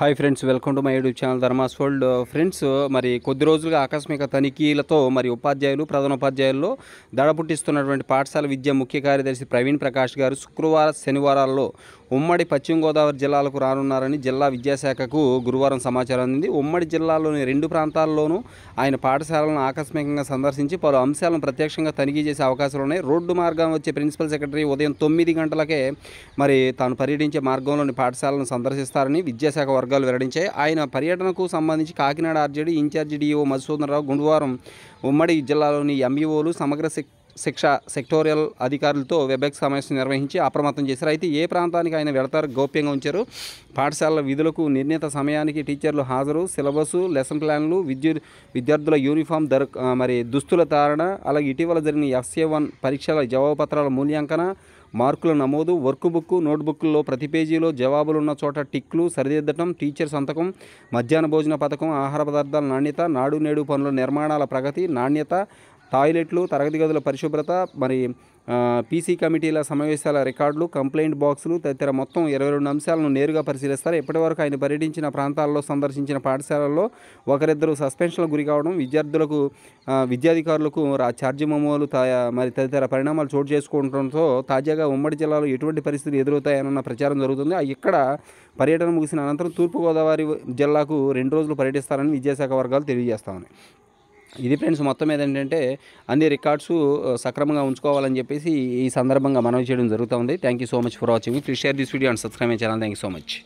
hi friends welcome to my YouTube channel Dharma's world friends మరి కొద్ది రోజులుగా ఆకస్మిక తనిఖీలతో మరి ఉపాధ్యాయులు ప్రధానోపాధ్యాయుల్లో దడ పుట్టిస్తున్నటువంటి పాఠశాల విద్య ముఖ్య కార్యదర్శి ప్రవీణ్ ప్రకాష్ గారు శుక్రవారం శనివారాల్లో ఉమ్మడి పశ్చిమ గోదావరి జిల్లాలకు రానున్నారని జిల్లా విద్యాశాఖకు గురువారం సమాచారం అందింది ఉమ్మడి జిల్లాలోని రెండు ప్రాంతాల్లోనూ ఆయన పాఠశాలను ఆకస్మికంగా సందర్శించి పలు అంశాలను ప్రత్యక్షంగా తనిఖీ చేసే అవకాశాలు ఉన్నాయి రోడ్డు మార్గం వచ్చే ప్రిన్సిపల్ సెక్రటరీ ఉదయం తొమ్మిది గంటలకే మరి తాను పర్యటించే మార్గంలోని పాఠశాలను సందర్శిస్తారని విద్యాశాఖ వర్గాలు వెల్లడించాయి ఆయన పర్యటనకు సంబంధించి Kakinada RJD incharge DO Madhusudanarao గురువారం ఉమ్మడి జిల్లాలోని ఎంఈఓలు సమగ్ర శక్తి శిక్ష సెక్టోరియల్ అధికారులతో వెబెక్ సమావేశం నిర్వహించి అప్రమత్తం చేశారు అయితే ఏ ప్రాంతానికి ఆయన వెళతారు గోప్యంగా ఉంచారు పాఠశాలల విధులకు నిర్ణీత సమయానికి టీచర్లు హాజరు సిలబస్ లెసన్ ప్లాన్లు విద్యు విద్యార్థుల యూనిఫామ్ ధర మరి దుస్తుల ధారణ అలాగే ఇటీవల జరిగిన ఎఫ్సీ వన్ పరీక్షల జవాబుపత్రాల మూల్యాంకన మార్కుల నమోదు వర్క్ బుక్ నోట్బుక్లో ప్రతి పేజీలో జవాబులున్న చోట టిక్లు సరిదిద్దటం టీచర్ సంతకం మధ్యాహ్న భోజన పథకం ఆహార పదార్థాల నాణ్యత నాడు నేడు పనుల నిర్మాణాల ప్రగతి నాణ్యత టాయిలెట్లు తరగతి గదుల పరిశుభ్రత మరి పీసీ కమిటీల సమావేశాల రికార్డులు కంప్లైంట్ బాక్సులు తదితర మొత్తం ఇరవై రెండు అంశాలను నేరుగా పరిశీలిస్తారు ఇప్పటివరకు ఆయన పర్యటించిన ప్రాంతాల్లో సందర్శించిన పాఠశాలల్లో ఒకరిద్దరు సస్పెన్షన్లకు గురి కావడం విద్యార్థులకు విద్యాధికారులకు ఛార్జి మమోలు మరి తదితర పరిణామాలు చోటు చేసుకోవడంతో తాజాగా ఉమ్మడి జిల్లాలో ఎటువంటి పరిస్థితులు ఎదురవుతాయన్న ప్రచారం జరుగుతుంది ఇక్కడ పర్యటన ముగిసిన అనంతరం తూర్పుగోదావరి జిల్లాకు రెండు రోజులు పర్యటిస్తారని విద్యాశాఖ వర్గాలు తెలియజేస్తామని ఇది ఫ్రెండ్స్ మొత్తం ఏంటంటే అన్ని రికార్డ్స్ సక్రమంగా ఉంచుకోవాలని చెప్పేసి ఈ సందర్భంగా మనం చేయడం జరుగుతుంది thank you so much for watching please share this video and subscribe my channel thank you so much